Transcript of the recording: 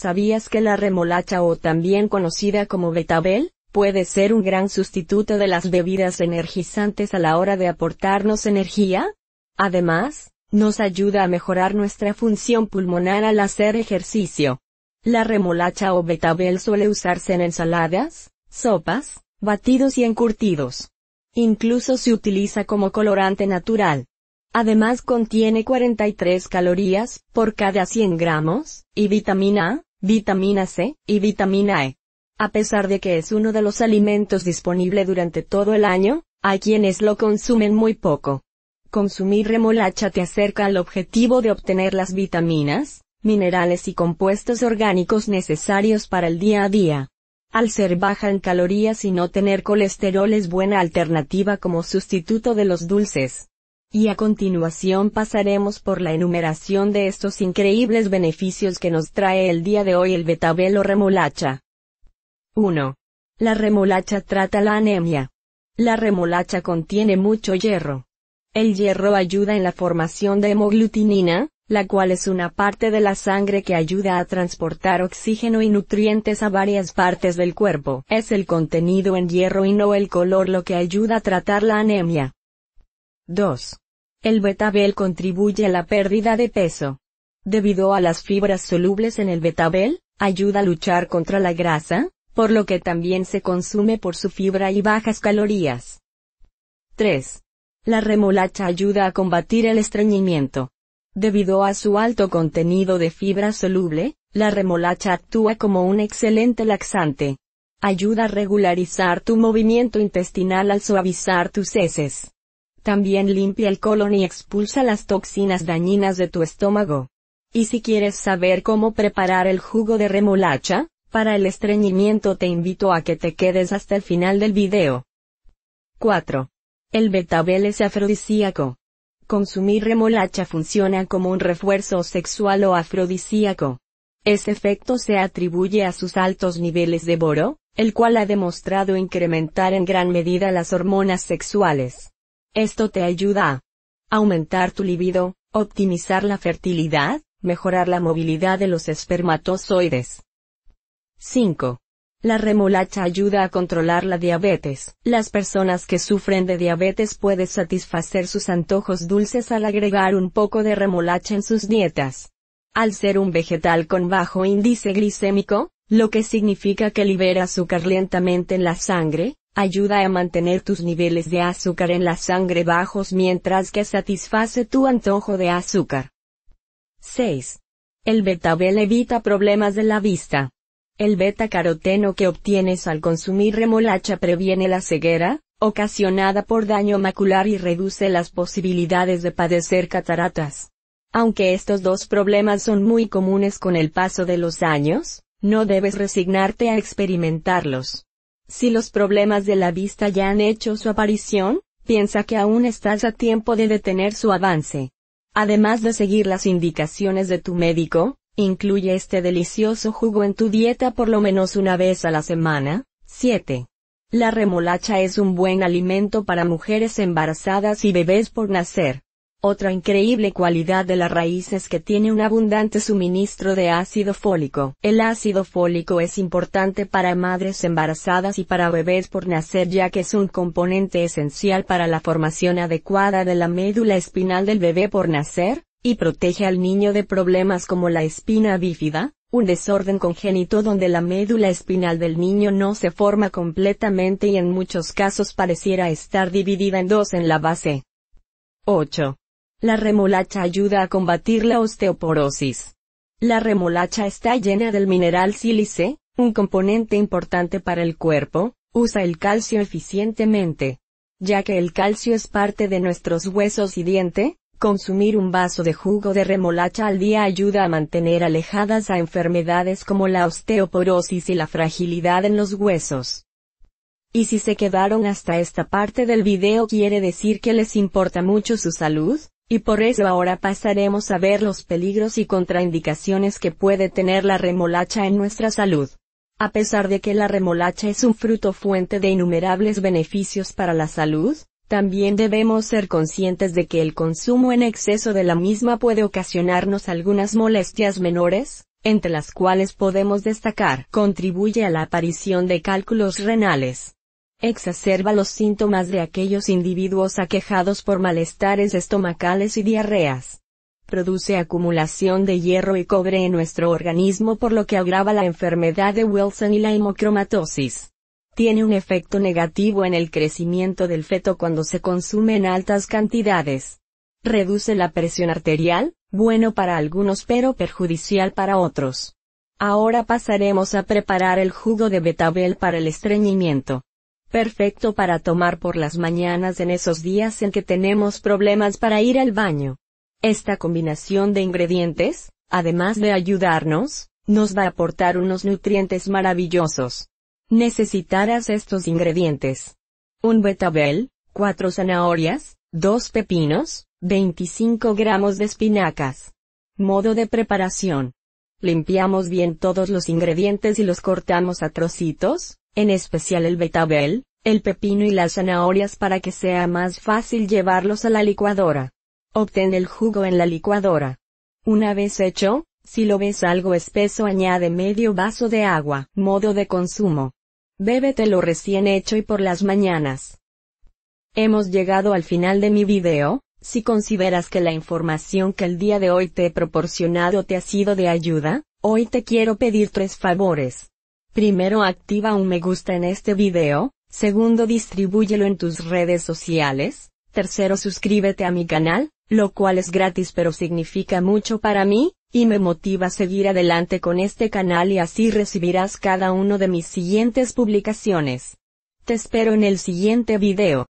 ¿Sabías que la remolacha o también conocida como betabel, puede ser un gran sustituto de las bebidas energizantes a la hora de aportarnos energía? Además, nos ayuda a mejorar nuestra función pulmonar al hacer ejercicio. La remolacha o betabel suele usarse en ensaladas, sopas, batidos y encurtidos. Incluso se utiliza como colorante natural. Además contiene 43 calorías por cada 100 gramos, y vitamina A, vitamina C y vitamina E. A pesar de que es uno de los alimentos disponible durante todo el año, hay quienes lo consumen muy poco. Consumir remolacha te acerca al objetivo de obtener las vitaminas, minerales y compuestos orgánicos necesarios para el día a día. Al ser baja en calorías y no tener colesterol es buena alternativa como sustituto de los dulces. Y a continuación pasaremos por la enumeración de estos increíbles beneficios que nos trae el día de hoy el betabel o remolacha. 1. La remolacha trata la anemia. La remolacha contiene mucho hierro. El hierro ayuda en la formación de hemoglutinina, la cual es una parte de la sangre que ayuda a transportar oxígeno y nutrientes a varias partes del cuerpo. Es el contenido en hierro y no el color lo que ayuda a tratar la anemia. 2. El betabel contribuye a la pérdida de peso. Debido a las fibras solubles en el betabel, ayuda a luchar contra la grasa, por lo que también se consume por su fibra y bajas calorías. 3. La remolacha ayuda a combatir el estreñimiento. Debido a su alto contenido de fibra soluble, la remolacha actúa como un excelente laxante. Ayuda a regularizar tu movimiento intestinal al suavizar tus heces. También limpia el colon y expulsa las toxinas dañinas de tu estómago. Y si quieres saber cómo preparar el jugo de remolacha, para el estreñimiento te invito a que te quedes hasta el final del video. 4. El betabel es afrodisíaco. Consumir remolacha funciona como un refuerzo sexual o afrodisíaco. Ese efecto se atribuye a sus altos niveles de boro, el cual ha demostrado incrementar en gran medida las hormonas sexuales. Esto te ayuda a aumentar tu libido, optimizar la fertilidad, mejorar la movilidad de los espermatozoides. 5. La remolacha ayuda a controlar la diabetes. Las personas que sufren de diabetes pueden satisfacer sus antojos dulces al agregar un poco de remolacha en sus dietas. Al ser un vegetal con bajo índice glicémico, lo que significa que libera azúcar lentamente en la sangre, ayuda a mantener tus niveles de azúcar en la sangre bajos mientras que satisface tu antojo de azúcar. 6. El betabel evita problemas de la vista. El beta caroteno que obtienes al consumir remolacha previene la ceguera, ocasionada por daño macular y reduce las posibilidades de padecer cataratas. Aunque estos dos problemas son muy comunes con el paso de los años, no debes resignarte a experimentarlos. Si los problemas de la vista ya han hecho su aparición, piensa que aún estás a tiempo de detener su avance. Además de seguir las indicaciones de tu médico, incluye este delicioso jugo en tu dieta por lo menos una vez a la semana. 7. La remolacha es un buen alimento para mujeres embarazadas y bebés por nacer. Otra increíble cualidad de la raíz es que tiene un abundante suministro de ácido fólico. El ácido fólico es importante para madres embarazadas y para bebés por nacer ya que es un componente esencial para la formación adecuada de la médula espinal del bebé por nacer, y protege al niño de problemas como la espina bífida, un desorden congénito donde la médula espinal del niño no se forma completamente y en muchos casos pareciera estar dividida en dos en la base. 8. La remolacha ayuda a combatir la osteoporosis. La remolacha está llena del mineral sílice, un componente importante para el cuerpo, usa el calcio eficientemente. Ya que el calcio es parte de nuestros huesos y diente, consumir un vaso de jugo de remolacha al día ayuda a mantener alejadas a enfermedades como la osteoporosis y la fragilidad en los huesos. Y si se quedaron hasta esta parte del video quiere decir que les importa mucho su salud, y por eso ahora pasaremos a ver los peligros y contraindicaciones que puede tener la remolacha en nuestra salud. A pesar de que la remolacha es un fruto fuente de innumerables beneficios para la salud, también debemos ser conscientes de que el consumo en exceso de la misma puede ocasionarnos algunas molestias menores, entre las cuales podemos destacar, contribuye a la aparición de cálculos renales, exacerba los síntomas de aquellos individuos aquejados por malestares estomacales y diarreas. Produce acumulación de hierro y cobre en nuestro organismo por lo que agrava la enfermedad de Wilson y la hemocromatosis. Tiene un efecto negativo en el crecimiento del feto cuando se consume en altas cantidades. Reduce la presión arterial, bueno para algunos pero perjudicial para otros. Ahora pasaremos a preparar el jugo de betabel para el estreñimiento perfecto para tomar por las mañanas en esos días en que tenemos problemas para ir al baño. Esta combinación de ingredientes, además de ayudarnos, nos va a aportar unos nutrientes maravillosos. Necesitarás estos ingredientes. Un betabel, cuatro zanahorias, dos pepinos, 25 gramos de espinacas. Modo de preparación. Limpiamos bien todos los ingredientes y los cortamos a trocitos, en especial el betabel, el pepino y las zanahorias para que sea más fácil llevarlos a la licuadora. Obtén el jugo en la licuadora. Una vez hecho, si lo ves algo espeso añade medio vaso de agua. Modo de consumo. Bébetelo recién hecho y por las mañanas. Hemos llegado al final de mi video, si consideras que la información que el día de hoy te he proporcionado te ha sido de ayuda, hoy te quiero pedir tres favores. Primero activa un me gusta en este video, segundo distribúyelo en tus redes sociales, tercero suscríbete a mi canal, lo cual es gratis pero significa mucho para mí, y me motiva a seguir adelante con este canal y así recibirás cada uno de mis siguientes publicaciones. Te espero en el siguiente video.